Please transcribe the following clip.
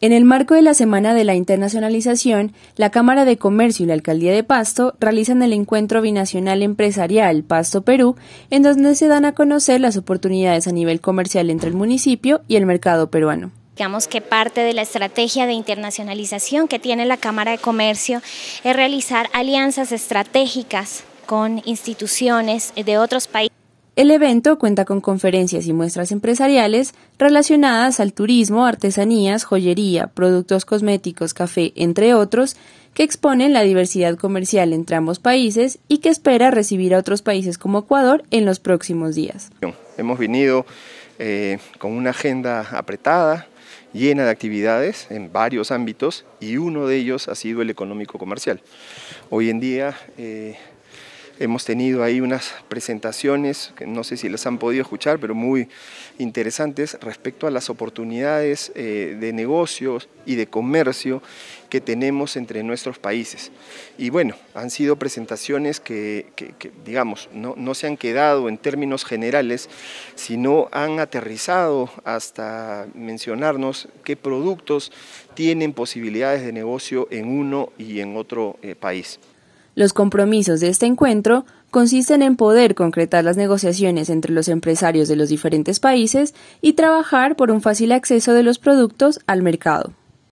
En el marco de la Semana de la Internacionalización, la Cámara de Comercio y la Alcaldía de Pasto realizan el encuentro binacional empresarial Pasto Perú, en donde se dan a conocer las oportunidades a nivel comercial entre el municipio y el mercado peruano digamos que parte de la estrategia de internacionalización que tiene la Cámara de Comercio es realizar alianzas estratégicas con instituciones de otros países el evento cuenta con conferencias y muestras empresariales relacionadas al turismo, artesanías, joyería, productos cosméticos, café, entre otros, que exponen la diversidad comercial entre ambos países y que espera recibir a otros países como Ecuador en los próximos días. Hemos venido eh, con una agenda apretada, llena de actividades en varios ámbitos y uno de ellos ha sido el económico comercial. Hoy en día eh, Hemos tenido ahí unas presentaciones, que no sé si las han podido escuchar, pero muy interesantes respecto a las oportunidades eh, de negocios y de comercio que tenemos entre nuestros países. Y bueno, han sido presentaciones que, digamos, no, se han quedado en términos generales, sino han aterrizado hasta mencionarnos qué productos tienen posibilidades de negocio en uno y en otro eh, país. Los compromisos de este encuentro consisten en poder concretar las negociaciones entre los empresarios de los diferentes países y trabajar por un fácil acceso de los productos al mercado.